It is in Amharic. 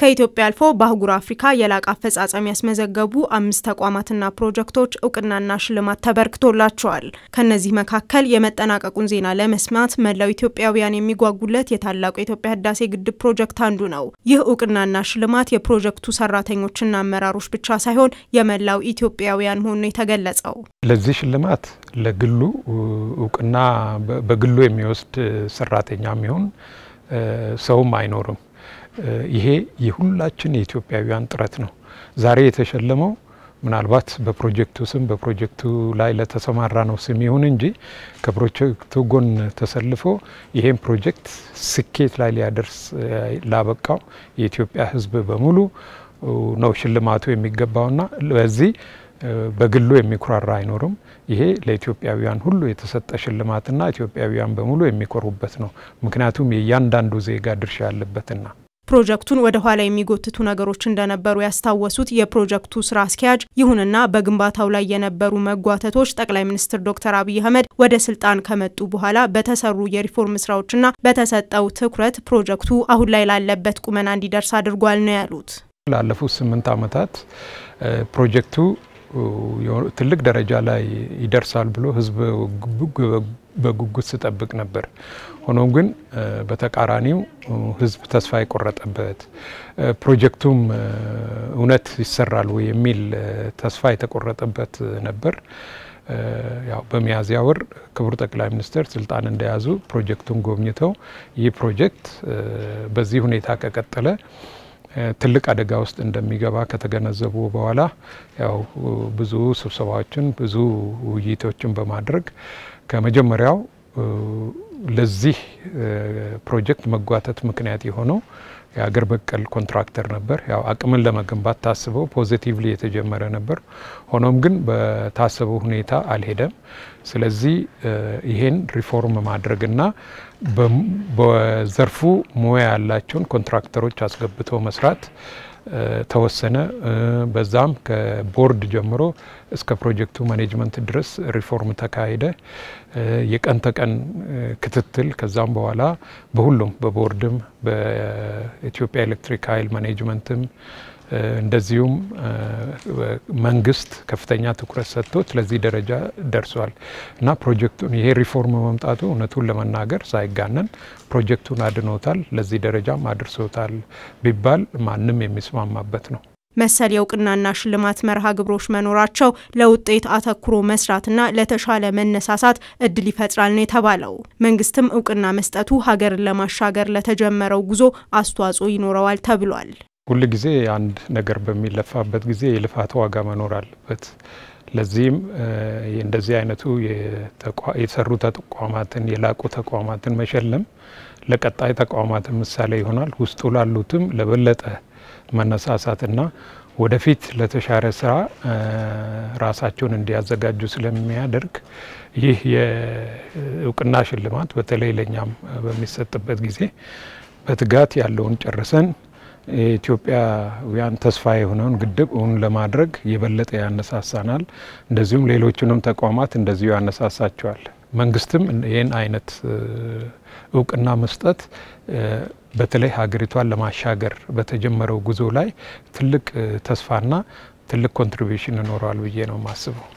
ከኢትዮጵያ አልፎ በአህጉር አፍሪካ የላቀ አፈጻጸም ያስመዘገቡ አምስት ተቋማትና ፕሮጀክቶች እውቅናና ሽልማት ተበርክቶላቸዋል። ከእነዚህ መካከል የመጠናቀቁን ዜና ለመስማት መላው ኢትዮጵያውያን የሚጓጉለት የታላቁ የኢትዮጵያ ህዳሴ ግድብ ፕሮጀክት አንዱ ነው። ይህ እውቅናና ሽልማት የፕሮጀክቱ ሰራተኞችና አመራሮች ብቻ ሳይሆን የመላው ኢትዮጵያውያን መሆኑ የተገለጸው ለዚህ ሽልማት ለግሉ እውቅና በግሉ የሚወስድ ሰራተኛ የሚሆን ሰውም አይኖርም። ይሄ የሁላችን የኢትዮጵያውያን ጥረት ነው። ዛሬ የተሸለመው ምናልባት በፕሮጀክቱ ስም በፕሮጀክቱ ላይ ለተሰማራ ነው ስም ይሁን እንጂ ከፕሮጀክቱ ጎን ተሰልፎ ይሄን ፕሮጀክት ስኬት ላይ ሊያደርስ ላበቃው የኢትዮጵያ ሕዝብ በሙሉ ነው ሽልማቱ የሚገባውና በዚህ በግሉ የሚኩራራ አይኖርም። ይሄ ለኢትዮጵያውያን ሁሉ የተሰጠ ሽልማትና ኢትዮጵያውያን በሙሉ የሚኮሩበት ነው። ምክንያቱም የእያንዳንዱ ዜጋ ድርሻ ያለበትና ፕሮጀክቱን ወደ ኋላ የሚጎትቱ ነገሮች እንደነበሩ ያስታወሱት የፕሮጀክቱ ስራ አስኪያጅ፣ ይሁንና በግንባታው ላይ የነበሩ መጓተቶች ጠቅላይ ሚኒስትር ዶክተር አብይ አህመድ ወደ ስልጣን ከመጡ በኋላ በተሰሩ የሪፎርም ስራዎችና በተሰጠው ትኩረት ፕሮጀክቱ አሁን ላይ ላለበት ቁመና እንዲደርስ አድርጓል ነው ያሉት። ላለፉት ስምንት ዓመታት ፕሮጀክቱ ትልቅ ደረጃ ላይ ይደርሳል ብሎ ህዝብ በጉጉት ስጠብቅ ነበር። ሆኖም ግን በተቃራኒው ህዝብ ተስፋ የቆረጠበት ፕሮጀክቱም እውነት ይሰራል ወይ የሚል ተስፋ የተቆረጠበት ነበር። ያው በሚያዝያ ወር ክቡር ጠቅላይ ሚኒስትር ስልጣን እንደያዙ ፕሮጀክቱን ጎብኝተው ይህ ፕሮጀክት በዚህ ሁኔታ ከቀጠለ ትልቅ አደጋ ውስጥ እንደሚገባ ከተገነዘቡ በኋላ ያው ብዙ ስብሰባዎችን ብዙ ውይይቶችን በማድረግ ከመጀመሪያው ለዚህ ፕሮጀክት መጓተት ምክንያት የሆነው የሀገር በቀል ኮንትራክተር ነበር። ያው አቅምን ለመገንባት ታስበው ፖዚቲቭሊ የተጀመረ ነበር። ሆኖም ግን በታሰበው ሁኔታ አልሄደም። ስለዚህ ይሄን ሪፎርም ማድረግና በዘርፉ ሙያ ያላቸውን ኮንትራክተሮች አስገብቶ መስራት ተወሰነ። በዛም ከቦርድ ጀምሮ እስከ ፕሮጀክቱ ማኔጅመንት ድረስ ሪፎርም ተካሄደ። የቀን ተቀን ክትትል ከዛም በኋላ በሁሉም በቦርድም በኢትዮጵያ ኤሌክትሪክ ኃይል ማኔጅመንትም እንደዚሁም መንግስት ከፍተኛ ትኩረት ሰጥቶት ለዚህ ደረጃ ደርሷል እና ፕሮጀክቱን ይሄ ሪፎርም መምጣቱ እውነቱን ለመናገር ሳይጋነን ፕሮጀክቱን አድኖታል፣ ለዚህ ደረጃም አድርሶታል ቢባል ማንም የሚስማማበት ነው። መሰል የእውቅናና ሽልማት መርሃ ግብሮች መኖራቸው ለውጤት አተኩሮ መስራትና ለተሻለ መነሳሳት እድል ይፈጥራል ነው የተባለው። መንግስትም እውቅና መስጠቱ ሀገርን ለማሻገር ለተጀመረው ጉዞ አስተዋጽኦ ይኖረዋል ተብሏል። ሁል ጊዜ አንድ ነገር በሚለፋበት ጊዜ የልፋት ዋጋ መኖር አለበት። ለዚህም እንደዚህ አይነቱ የሰሩ ተቋማትን የላቁ ተቋማትን መሸለም ለቀጣይ ተቋማት ምሳሌ ይሆናል። ውስጡ ላሉትም ለበለጠ መነሳሳትና ወደፊት ለተሻረ ስራ ራሳቸውን እንዲያዘጋጁ ስለሚያደርግ ይህ የእውቅና ሽልማት በተለይ ለእኛም በሚሰጥበት ጊዜ በትጋት ያለውን ጨርሰን የኢትዮጵያውያን ተስፋ የሆነውን ግድብ እውን ለማድረግ የበለጠ ያነሳሳናል። እንደዚሁም ሌሎቹንም ተቋማት እንደዚሁ ያነሳሳቸዋል። መንግስትም ይህን አይነት እውቅና መስጠት በተለይ ሀገሪቷን ለማሻገር በተጀመረው ጉዞ ላይ ትልቅ ተስፋና ትልቅ ኮንትሪቢሽን ይኖረዋል ብዬ ነው ማስበው።